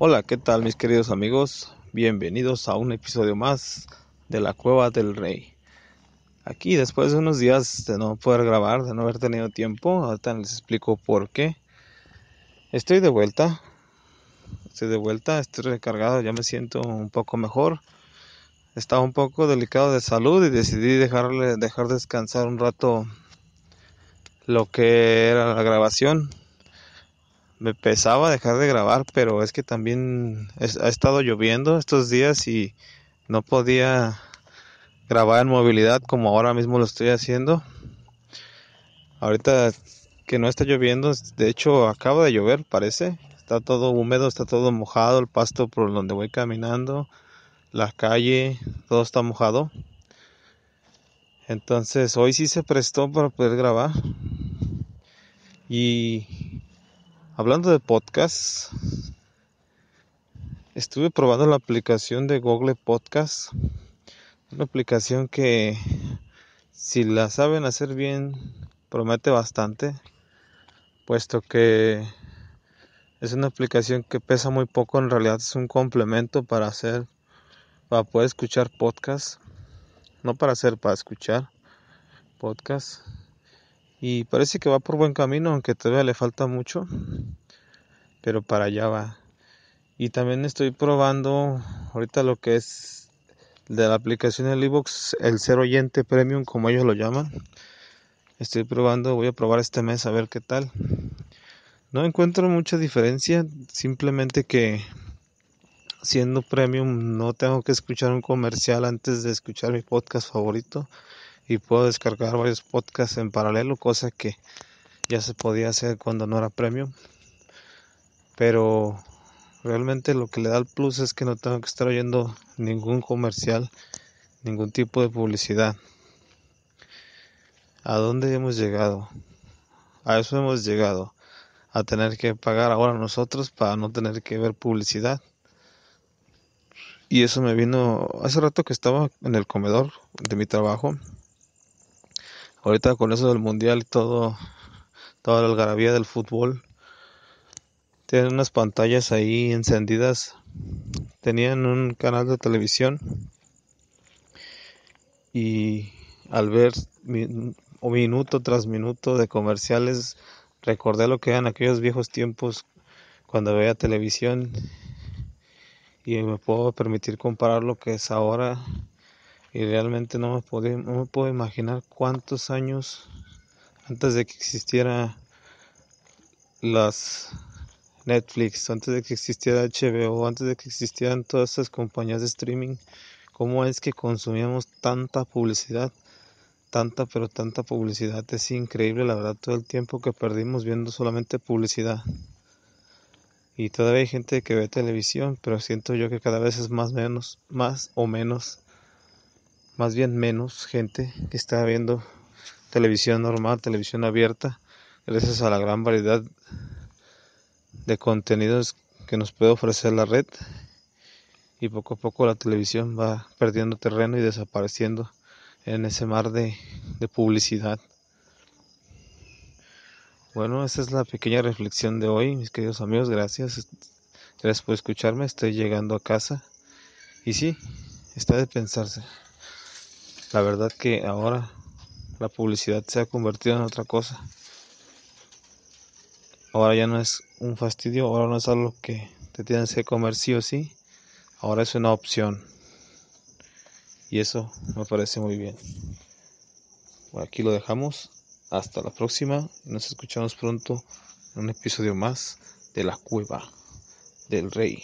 Hola, ¿qué tal mis queridos amigos? Bienvenidos a un episodio más de La Cueva del Rey. Aquí, después de unos días de no poder grabar, de no haber tenido tiempo, ahorita les explico por qué. Estoy de vuelta, estoy de vuelta, estoy recargado, ya me siento un poco mejor. Estaba un poco delicado de salud y decidí dejarle, dejar descansar un rato lo que era la grabación me pesaba dejar de grabar, pero es que también ha estado lloviendo estos días y no podía grabar en movilidad como ahora mismo lo estoy haciendo. Ahorita que no está lloviendo, de hecho acaba de llover, parece. Está todo húmedo, está todo mojado, el pasto por donde voy caminando, la calle, todo está mojado. Entonces hoy sí se prestó para poder grabar. Y Hablando de podcast, estuve probando la aplicación de Google Podcast. Una aplicación que si la saben hacer bien promete bastante, puesto que es una aplicación que pesa muy poco, en realidad es un complemento para hacer para poder escuchar podcast, no para hacer, para escuchar podcast y parece que va por buen camino, aunque todavía le falta mucho, pero para allá va. Y también estoy probando ahorita lo que es de la aplicación del iBox, el ser oyente premium, como ellos lo llaman. Estoy probando, voy a probar este mes a ver qué tal. No encuentro mucha diferencia, simplemente que siendo premium no tengo que escuchar un comercial antes de escuchar mi podcast favorito y puedo descargar varios podcasts en paralelo, cosa que ya se podía hacer cuando no era premium. Pero realmente lo que le da el plus es que no tengo que estar oyendo ningún comercial, ningún tipo de publicidad. ¿A dónde hemos llegado? A eso hemos llegado, a tener que pagar ahora nosotros para no tener que ver publicidad. Y eso me vino hace rato que estaba en el comedor de mi trabajo ahorita con eso del mundial y todo, toda la algarabía del fútbol, tienen unas pantallas ahí encendidas. Tenían un canal de televisión y al ver minuto tras minuto de comerciales, recordé lo que eran aquellos viejos tiempos cuando veía televisión y me puedo permitir comparar lo que es ahora y realmente no me, no me puedo imaginar cuántos años antes de que existiera las Netflix, antes de que existiera HBO, antes de que existieran todas esas compañías de streaming, cómo es que consumíamos tanta publicidad, tanta pero tanta publicidad, es increíble la verdad todo el tiempo que perdimos viendo solamente publicidad. Y todavía hay gente que ve televisión, pero siento yo que cada vez es más menos, más o menos más bien menos gente que está viendo televisión normal, televisión abierta, gracias a la gran variedad de contenidos que nos puede ofrecer la red y poco a poco la televisión va perdiendo terreno y desapareciendo en ese mar de, publicidad. Bueno, esa es la pequeña reflexión de hoy, mis queridos amigos, gracias. Gracias por escucharme, estoy llegando a casa. Y sí, está de pensarse. La verdad que ahora la publicidad se ha convertido en otra cosa. Ahora ya no es un fastidio, ahora no es algo que te tienes que comer sí o sí, ahora es una opción. Y eso me parece muy bien. Por aquí lo dejamos. Hasta la próxima. Nos escuchamos pronto en un episodio más de La Cueva del Rey.